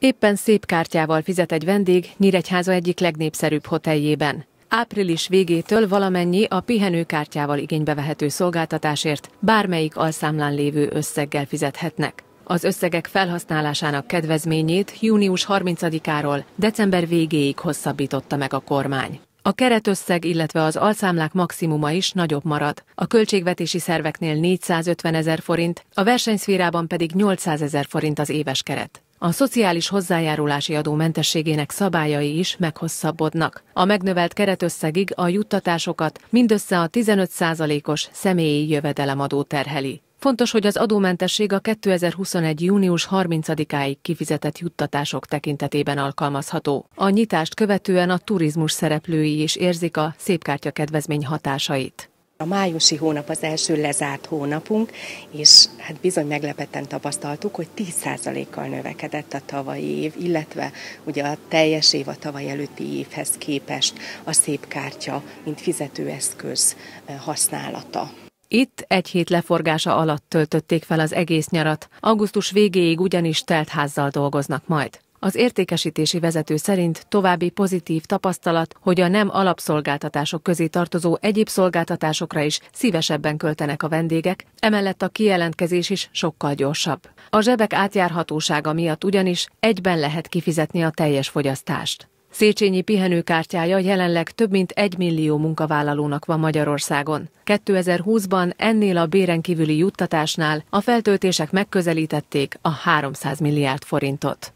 Éppen szép kártyával fizet egy vendég Nyíregyháza egyik legnépszerűbb hoteljében. Április végétől valamennyi a pihenőkártyával igénybe vehető szolgáltatásért bármelyik alszámlán lévő összeggel fizethetnek. Az összegek felhasználásának kedvezményét június 30-áról december végéig hosszabbította meg a kormány. A keretösszeg, illetve az alszámlák maximuma is nagyobb marad. A költségvetési szerveknél 450 ezer forint, a versenyszférában pedig 800 ezer forint az éves keret. A szociális hozzájárulási adó mentességének szabályai is meghosszabbodnak. A megnövelt keretösszegig a juttatásokat mindössze a 15%-os személyi jövedelemadó terheli. Fontos, hogy az adómentesség a 2021. június 30-áig kifizetett juttatások tekintetében alkalmazható. A nyitást követően a turizmus szereplői is érzik a szépkártya kedvezmény hatásait. A májusi hónap az első lezárt hónapunk, és hát bizony meglepetten tapasztaltuk, hogy 10%-kal növekedett a tavalyi év, illetve ugye a teljes év a tavaly előtti évhez képest a szép kártya, mint fizetőeszköz eh, használata. Itt egy hét leforgása alatt töltötték fel az egész nyarat, augusztus végéig ugyanis teltházzal dolgoznak majd. Az értékesítési vezető szerint további pozitív tapasztalat, hogy a nem alapszolgáltatások közé tartozó egyéb szolgáltatásokra is szívesebben költenek a vendégek, emellett a kijelentkezés is sokkal gyorsabb. A zsebek átjárhatósága miatt ugyanis egyben lehet kifizetni a teljes fogyasztást. Széchenyi pihenőkártyája jelenleg több mint egy millió munkavállalónak van Magyarországon. 2020-ban ennél a béren kívüli juttatásnál a feltöltések megközelítették a 300 milliárd forintot.